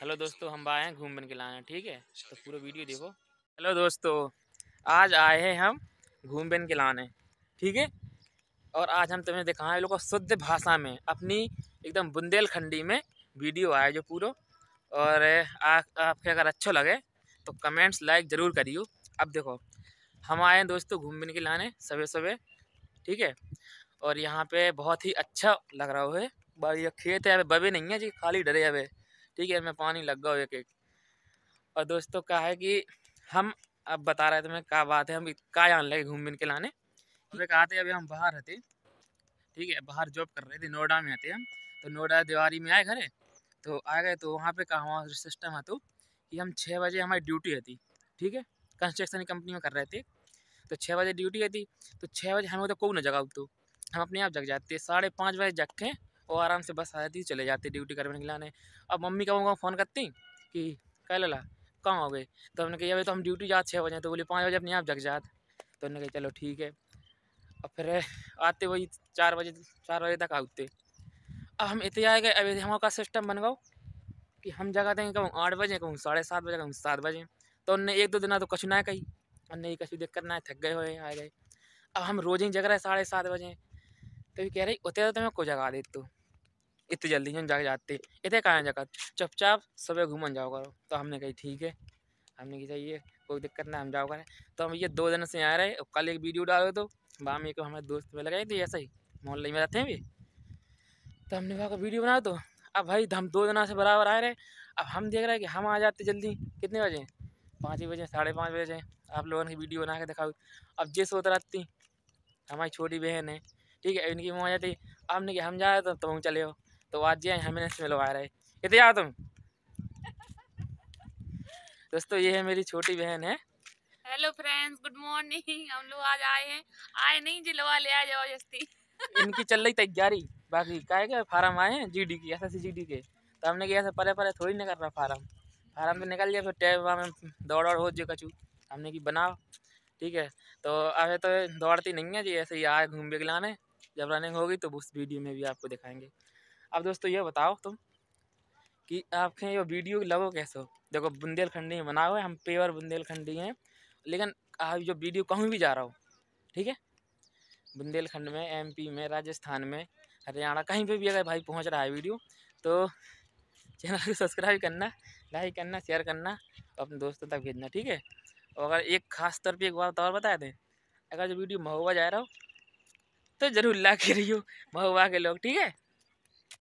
hello दोस्तों हम आए हैं घूम बन के लाना ठीक है तो पूरा वीडियो देखो हेलो दोस्तों आज आए हैं हम घूम बन के लाने ठीक है और आज हम तुम्हें दिखाएं लोग शुद्ध भाषा में अपनी एकदम बुंदेलखंडी में वीडियो आए जो पूरा और आपके अगर अच्छा लगे तो कमेंट्स लाइक ज़रूर करियो अब देखो हम आए हैं दोस्तों घूम बन के लाने सवे सवे ठीक है और यहाँ पे बहुत ही अच्छा लग रहा है बड़ी खेत है बबे नहीं है जी खाली डरे अभी ठीक है मैं पानी लग गया एक एक और दोस्तों कहा है कि हम अब बता रहे थे मैं क्या बात है हम का आने लगे घूम फिर के लाने हमें कहा थे अभी हम बाहर रहते ठीक है बाहर जॉब कर रहे थे नोएडा में आते हम तो नोएडा दिवाली में आए घरे तो आ गए तो वहाँ पे कहा वहाँ सिस्टम है तो कि हम छः बजे हमारी ड्यूटी रहती ठीक है कंस्ट्रक्शन की कंपनी में कर रहे थे तो छः बजे ड्यूटी रहती तो छः बजे हमें तो कोई ना जगा तो हम अपने आप जग जाते साढ़े पाँच बजे जग के और आराम से बस आ जाती चले जाते ड्यूटी करने के लाने अब मम्मी कब हमको फ़ोन करती कि कह लला कहाँ हो गए तो हमने कही अभी तो हम ड्यूटी जाते छः बजे तो बोले पाँच बजे अपने आप जग जात तो उन्होंने कही चलो ठीक है और फिर आते वही चार बजे चार बजे तक आते अब हम इतने आए गए अभी हम का सिस्टम बन गओ कि हम जगह देंगे कहूँ आठ बजे कहूँ साढ़े सात बजे कहूँ सात बजे तो उनने एक दो दिन तो कछु ना कही और नहीं कछु दिक्कत ना थक गए हुए आ गए अब हम रोज ही जग रहे साढ़े सात बजे तो कह रही उतरे तो मैं को जगा दे तो इतनी जल्दी हम जाके जाते इतने कहाँ जाकर चुपचाप सुबह घूमन जाओ करो तो हमने कही ठीक है हमने कही चाहिए कोई दिक्कत ना हम जाओ करें तो हम ये दो दिन से आ रहे कल एक वीडियो डालो तो वहाँ में एक हमारे दोस्त में लगाई थी ऐसा ही मोहल्ले में रहते हैं भी तो हमने वहाँ का वीडियो बनाया तो अब भाई हम दो दिन से बराबर आ रहे अब हम देख रहे हैं कि हम आ जाते जल्दी कितने बजे पाँच बजे साढ़े पाँच बजे आप लोगों ने वीडियो बना के दिखाओ अब जैसे उतर आती हमारी छोटी बहन है ठीक है इनकी माँ जाती आपने कि हम जाए तो तुम चले हो तो आज ये हमें से मिलवा रहे कितने आओ तुम दोस्तों ये है मेरी छोटी बहन है हेलो फ्रेंड्स गुड मॉर्निंग हम लोग आज आए हैं आए नहीं जिलवा ले आ जाओ जबरदस्ती इनकी चल रही तैयारी बाकी का है फार्म आए हैं जी डी की S S C G D के तो हमने कहा ऐसे परे परे थोड़ी नहीं रहा फार्म फार्म तो निकल गया फिर टैब में दौड़ और हो जो कचू हमने की बनाओ ठीक है तो अब तो दौड़ती नहीं है जी ऐसे ही आए घूम बिगलाने जब रनिंग होगी तो उस वीडियो में भी आपको दिखाएंगे अब दोस्तों ये बताओ तुम कि आपके ये वीडियो लगो कैसे हो देखो बुंदेलखंडी बना बनाओ है हम पेवर बुंदेलखंडी हैं लेकिन आप जो वीडियो कहीं भी जा रहा हो ठीक है बुंदेलखंड में एमपी में राजस्थान में हरियाणा कहीं पे भी अगर भाई पहुँच रहा है वीडियो तो चैनल को सब्सक्राइब करना लाइक करना शेयर करना और अपने दोस्तों तक भेजना ठीक है और अगर एक खास तौर पर एक बात और बता दें अगर जो वीडियो महुआ जा रहा हो तो ज़रूर ला के रही हो महुआ के लोग ठीक है